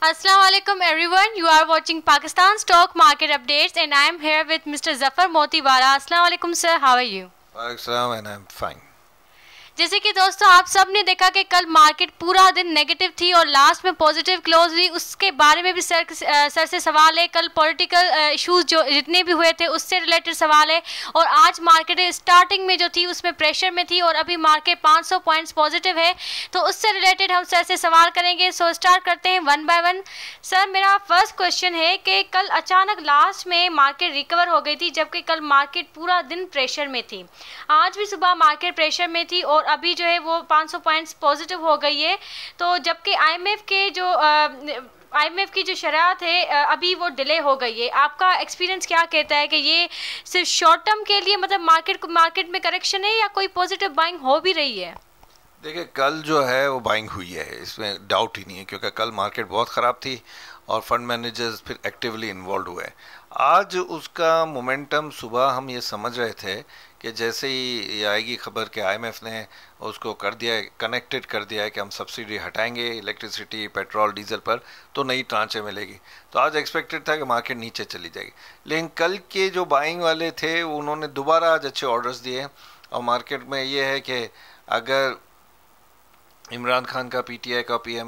Assalamu alaikum everyone. You are watching Pakistan Stock Market Updates and I am here with Mr. Zafar Motiwala. Assalamu alaikum sir. How are you? Alaikum and I'm fine. जैसे कि दोस्तों आप सब ने देखा कि कल market पूरा दिन नेगेटिव थी और लास्ट में पॉजिटिव क्लोज हुई उसके बारे में भी सर सर से सवाल है कल पॉलिटिकल इशूज़ जो जितने भी हुए थे उससे रिलेटेड सवाल है और आज मार्केट स्टार्टिंग में जो थी उसमें प्रेशर में थी और अभी मार्केट 500 पॉइंट्स पॉजिटिव है तो उससे रिलेटेड हम सर से सवाल करेंगे सो स्टार्ट करते हैं वन बाय वन सर मेरा फर्स्ट क्वेश्चन है कि कल अचानक लास्ट में मार्केट रिकवर हो गई थी जबकि कल मार्केट पूरा दिन प्रेशर में थी आज भी सुबह मार्केट प्रेशर में थी और अभी जो है वो 500 पॉइंट्स पॉजिटिव हो गई है तो जबकि आईएमएफ के जो आईएमएफ की जो शरात है अभी वो डिले हो गई है आपका एक्सपीरियंस क्या कहता है कि ये सिर्फ शॉर्ट टर्म के लिए मतलब मार्केट मार्केट में करेक्शन है या कोई पॉजिटिव बाइंग हो भी रही है देखिए कल जो है वो बाइंग हुई है इसमें डाउट ही नहीं है क्योंकि कल मार्केट बहुत ख़राब थी और फंड मैनेजर्स फिर एक्टिवली इन्वॉल्व हुए आज उसका मोमेंटम सुबह हम ये समझ रहे थे कि जैसे ही ये आएगी खबर कि आईएमएफ ने उसको कर दिया है कनेक्टेड कर दिया है कि हम सब्सिडी हटाएंगे इलेक्ट्रिसिटी पेट्रोल डीजल पर तो नई ट्रांचें मिलेगी तो आज एक्सपेक्टेड था कि मार्केट नीचे चली जाएगी लेकिन कल के जो बाइंग वाले थे उन्होंने दोबारा आज अच्छे ऑर्डर्स दिए और मार्केट में ये है कि अगर इमरान खान का पी का पी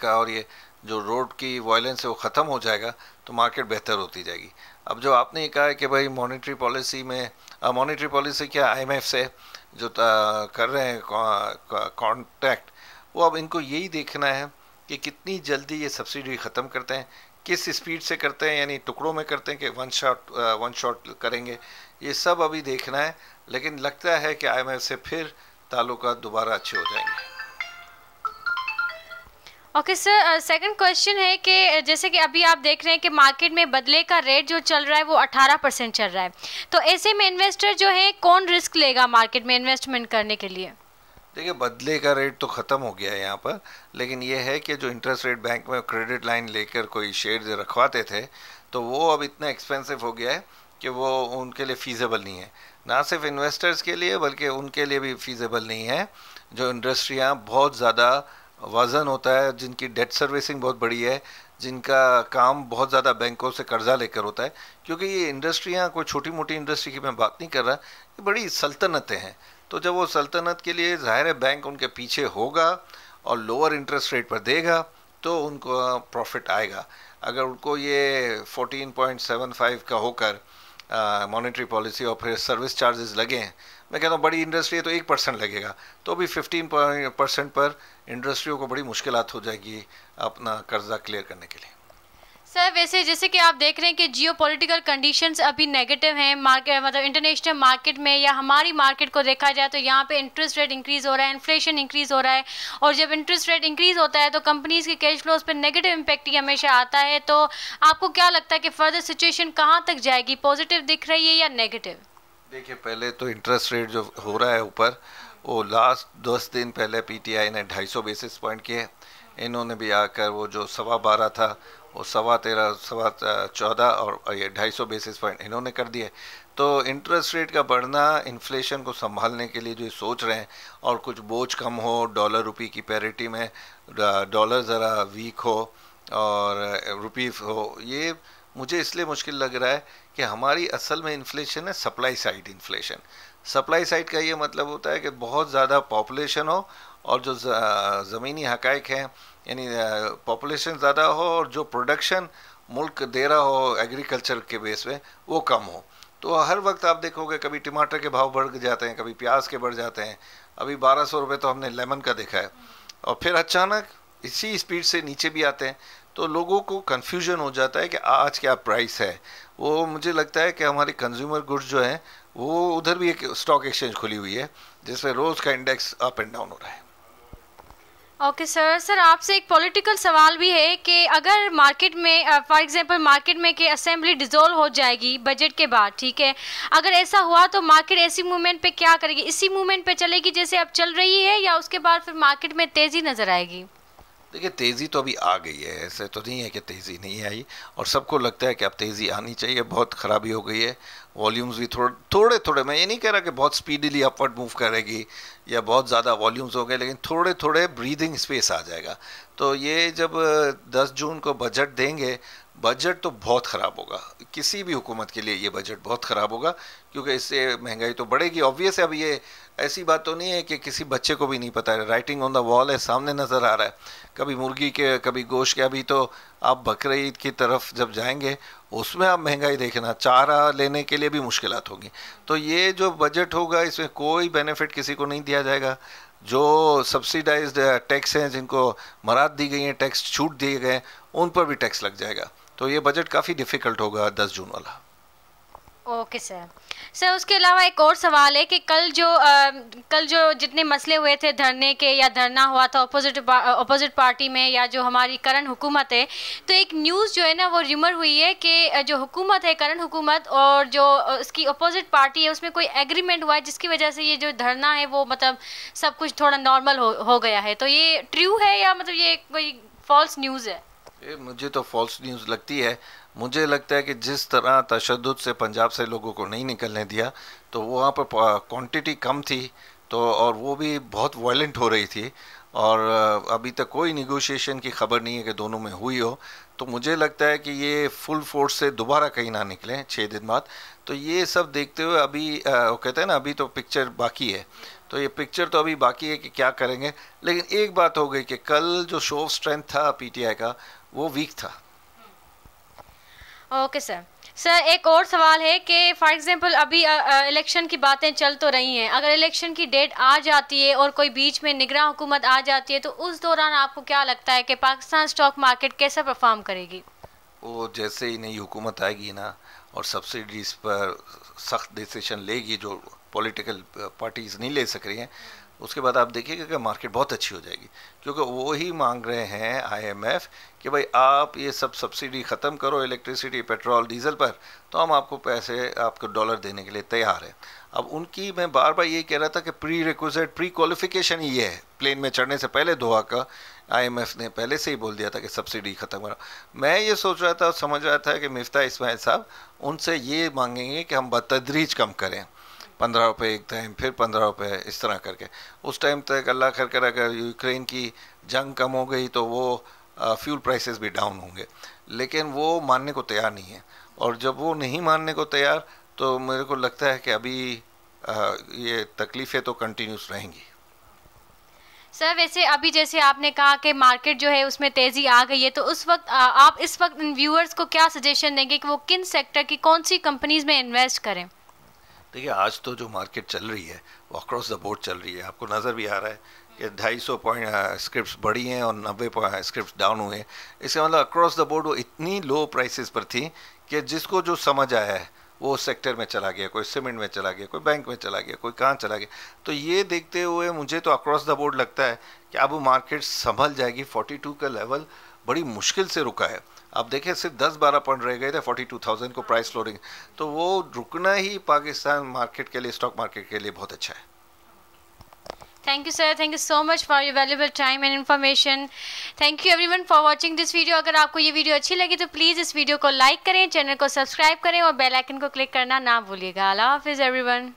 का और ये जो रोड की वायलेंस है वो ख़त्म हो जाएगा तो मार्केट बेहतर होती जाएगी अब जो आपने ये कहा है कि भाई मॉनेटरी पॉलिसी में मॉनेटरी पॉलिसी क्या आईएमएफ से जो कर रहे हैं कॉन्टैक्ट वो अब इनको यही देखना है कि कितनी जल्दी ये सब्सिडी ख़त्म करते हैं किस स्पीड से करते हैं यानी टुकड़ों में करते हैं कि वन शॉट वन शॉट करेंगे ये सब अभी देखना है लेकिन लगता है कि आई से फिर ताल्लुक दोबारा अच्छे हो जाएंगे ओके सर सेकंड क्वेश्चन है कि uh, जैसे कि अभी आप देख रहे हैं कि मार्केट में बदले का रेट जो चल रहा है वो 18 परसेंट चल रहा है तो ऐसे में इन्वेस्टर जो है कौन रिस्क लेगा मार्केट में इन्वेस्टमेंट करने के लिए देखिए बदले का रेट तो ख़त्म हो गया है यहाँ पर लेकिन ये है कि जो इंटरेस्ट रेट बैंक में क्रेडिट लाइन लेकर कोई शेयर रखवाते थे तो वो अब इतना एक्सपेंसिव हो गया है कि वो उनके लिए फीजेबल नहीं है ना सिर्फ इन्वेस्टर्स के लिए बल्कि उनके लिए भी फीजेबल नहीं है जो इंडस्ट्रियाँ बहुत ज़्यादा वज़न होता है जिनकी डेट सर्विसिंग बहुत बड़ी है जिनका काम बहुत ज़्यादा बैंकों से कर्जा लेकर होता है क्योंकि ये इंडस्ट्रियाँ कोई छोटी मोटी इंडस्ट्री की मैं बात नहीं कर रहा ये बड़ी सल्तनतें हैं तो जब वो सल्तनत के लिए ज़ाहिर है बैंक उनके पीछे होगा और लोअर इंटरेस्ट रेट पर देगा तो उनको प्रॉफिट आएगा अगर उनको ये 14.75 का होकर मॉनेटरी पॉलिसी और फिर सर्विस चार्जेस लगें मैं कहता हूँ बड़ी इंडस्ट्री है तो एक परसेंट लगेगा तो भी फिफ्टीन परसेंट पर इंडस्ट्रियों को बड़ी मुश्किल हो जाएगी अपना कर्जा क्लियर करने के लिए सर वैसे जैसे कि आप देख रहे हैं कि जियो पोलिटिकल कंडीशन अभी नेगेटिव हैं मार्केट मतलब इंटरनेशनल मार्केट में या हमारी मार्केट को देखा जाए तो यहाँ पे इंटरेस्ट रेट इंक्रीज़ हो रहा है इन्फ्लेशन इंक्रीज़ हो रहा है और जब इंटरेस्ट रेट इंक्रीज़ होता है तो कंपनीज़ के कैश फ्लोज पर नेगेटिव इम्पैक्ट ही हमेशा आता है तो आपको क्या लगता है कि फर्दर सिचुएशन कहाँ तक जाएगी पॉजिटिव दिख रही है या नेगेटिव देखिए पहले तो इंटरेस्ट रेट जो हो रहा है ऊपर वो लास्ट दस दिन पहले पीटीआई ने 250 बेसिस पॉइंट किए इन्होंने भी आकर वो जो सवा बारह था वो सवा तेरह सवा चौदह और ये 250 बेसिस पॉइंट इन्होंने कर दिए तो इंटरेस्ट रेट का बढ़ना इन्फ्लेशन को संभालने के लिए जो सोच रहे हैं और कुछ बोझ कम हो डॉलर रुपये की पैरिटी में डॉलर ज़रा वीक हो और रुपी हो ये मुझे इसलिए मुश्किल लग रहा है कि हमारी असल में इन्फ्लेशन है supply side inflation supply side का ये मतलब होता है कि बहुत ज़्यादा पॉपुलेशन हो और जो ज़मीनी हक हैं यानी पॉपुलेशन ज़्यादा हो और जो प्रोडक्शन मुल्क दे रहा हो एग्रीकल्चर के बेस पे वो कम हो तो हर वक्त आप देखोगे कभी टमाटर के भाव बढ़ जाते हैं कभी प्याज के बढ़ जाते हैं अभी बारह सौ रुपये तो हमने लेमन का देखा है और फिर अचानक इसी स्पीड से नीचे भी आते हैं तो लोगों को कन्फ्यूजन हो जाता है कि आज क्या प्राइस है वो मुझे लगता है कि हमारे कंज्यूमर गुड्स जो हैं वो उधर भी एक स्टॉक एक्सचेंज खुली हुई है जिसमें रोज़ का इंडेक्स अप एंड डाउन हो रहा है ओके सर सर आपसे एक पॉलिटिकल सवाल भी है कि अगर मार्केट में फॉर एग्जांपल मार्केट में कि असेंबली डिजोल्व हो जाएगी बजट के बाद ठीक है अगर ऐसा हुआ तो मार्केट ऐसी मूवमेंट पे क्या करेगी इसी मूवमेंट पे चलेगी जैसे अब चल रही है या उसके बाद फिर मार्केट में तेज़ी नज़र आएगी देखिए तेज़ी तो अभी आ गई है ऐसे तो नहीं है कि तेज़ी नहीं आई और सबको लगता है कि अब तेज़ी आनी चाहिए बहुत ख़राबी हो गई है वॉल्यूम्स भी थोड़, थोड़े थोड़े मैं ये नहीं कह रहा कि बहुत स्पीडली अपवर्ड मूव करेगी या बहुत ज़्यादा वॉल्यूम्स हो गए लेकिन थोड़े थोड़े ब्रीदिंग स्पेस आ जाएगा तो ये जब 10 जून को बजट देंगे बजट तो बहुत ख़राब होगा किसी भी हुकूमत के लिए ये बजट बहुत ख़राब होगा क्योंकि इससे महंगाई तो बढ़ेगी ऑब्वियस है अब ये ऐसी बात तो नहीं है कि किसी बच्चे को भी नहीं पता है राइटिंग ऑन द वॉल है सामने नज़र आ रहा है कभी मुर्गी के कभी गोश्त के अभी तो आप बकर की तरफ जब जाएंगे उसमें आप महंगाई देखना चारा लेने के लिए भी मुश्किल होगी तो ये जो बजट होगा इसमें कोई बेनिफिट किसी को नहीं दिया जाएगा जो सब्सिडाइज टैक्स हैं जिनको मराद दी गई हैं टैक्स छूट दिए गए उन पर भी टैक्स लग जाएगा तो ये बजट काफ़ी डिफ़िकल्ट होगा दस जून वाला ओके सर सर उसके अलावा एक और सवाल है कि कल जो आ, कल जो जितने मसले हुए थे धरने के या धरना हुआ था अपोजिट अपोजिट पार्टी में या जो हमारी करंट हुकूमत है तो एक न्यूज़ जो है ना वो रिमर हुई है कि जो हुकूमत है करंट हुकूमत और जो उसकी अपोजिट पार्टी है उसमें कोई एग्रीमेंट हुआ है जिसकी वजह से ये जो धरना है वो मतलब सब कुछ थोड़ा नॉर्मल हो, हो गया है तो ये ट्रू है या मतलब ये कोई फॉल्स न्यूज़ है मुझे तो फॉल्स न्यूज़ लगती है मुझे लगता है कि जिस तरह तशद से पंजाब से लोगों को नहीं निकलने दिया तो वहाँ पर क्वांटिटी कम थी तो और वो भी बहुत वायलेंट हो रही थी और अभी तक कोई निगोशिएशन की खबर नहीं है कि दोनों में हुई हो तो मुझे लगता है कि ये फुल फोर्स से दोबारा कहीं ना निकलें छः दिन बाद तो ये सब देखते हुए अभी वो कहते हैं ना अभी तो पिक्चर बाकी है तो ये पिक्चर तो अभी बाकी है कि क्या करेंगे लेकिन एक बात हो गई कि कल जो शो ऑफ स्ट्रेंथ था पीटीआई का वो वीक था ओके okay, सर सर एक और सवाल है कि फॉर एग्जांपल अभी इलेक्शन की बातें चल तो रही हैं अगर इलेक्शन की डेट आ जाती है और कोई बीच में निगरान हुकूमत आ जाती है तो उस दौरान आपको क्या लगता है कि पाकिस्तान स्टॉक मार्केट कैसा परफॉर्म करेगी वो जैसे ही नई हुकूमत आएगी ना और सब्सिडीज़ पर सख्त डिसीशन लेगी जो पॉलिटिकल पार्टीज़ नहीं ले सक रही हैं उसके बाद आप देखिएगा कि मार्केट बहुत अच्छी हो जाएगी क्योंकि वो ही मांग रहे हैं आईएमएफ कि भाई आप ये सब सब्सिडी ख़त्म करो इलेक्ट्रिसिटी पेट्रोल डीजल पर तो हम आपको पैसे आपको डॉलर देने के लिए तैयार हैं अब उनकी मैं बार बार यही कह रहा था कि प्री रिक्वेजेड प्री क्वालिफिकेशन ही ये है प्लेन में चढ़ने से पहले दोहा का आईएमएफ ने पहले से ही बोल दिया था कि सब्सिडी ख़त्म करो मैं ये सोच रहा था और समझ रहा था कि मिफ्ता इसमाइल साहब उनसे ये मांगेंगे कि हम बतदरीज कम करें पंद्रह रुपये एक टाइम फिर पंद्रह रुपये इस तरह करके उस टाइम तक अल्लाह खैर कर अगर यूक्रेन की जंग कम हो गई तो वो फ्यूल प्राइसेस भी डाउन होंगे लेकिन वो मानने को तैयार नहीं है और जब वो नहीं मानने को तैयार तो मेरे को लगता है कि अभी आ, ये तकलीफ़ें तो कंटिन्यूस रहेंगी सर वैसे अभी जैसे आपने कहा कि मार्केट जो है उसमें तेज़ी आ गई है तो उस वक्त आ, आप इस वक्त इन व्यूअर्स को क्या सजेशन देंगे कि वो किन सेक्टर की कौन सी कंपनीज में इन्वेस्ट करें देखिए आज तो जो मार्केट चल रही है वो अक्रॉस द बोर्ड चल रही है आपको नज़र भी आ रहा है कि ढाई सौ पॉइंट स्क्रिप्ट बढ़ी हैं और नब्बे स्क्रिप्ट डाउन हुए हैं इसका मतलब अक्रॉस द बोर्ड वो इतनी लो प्राइसेस पर थी कि जिसको जो समझ आया है वो सेक्टर में चला गया कोई सीमेंट में चला गया कोई बैंक में चला गया कोई कहाँ चला गया तो ये देखते हुए मुझे तो अक्रॉस द बोर्ड लगता है कि अब मार्केट संभल जाएगी 42 का लेवल बड़ी मुश्किल से रुका है अब देखिए सिर्फ दस बारह पॉइंट रह गए थे फोर्टी टू थाउजेंड को प्राइस फ्लोरिंग तो वो रुकना ही पाकिस्तान मार्केट के लिए स्टॉक मार्केट के लिए बहुत अच्छा है thank you sir thank you so much for your valuable time and information thank you everyone for watching this video अगर आपको ये वीडियो अच्छी लगी तो प्लीज़ इस वीडियो को लाइक करें चैनल को सब्सक्राइब करें और बेल आइकन को क्लिक करना ना भूलिएगा अला हाफिज़ एवरीवन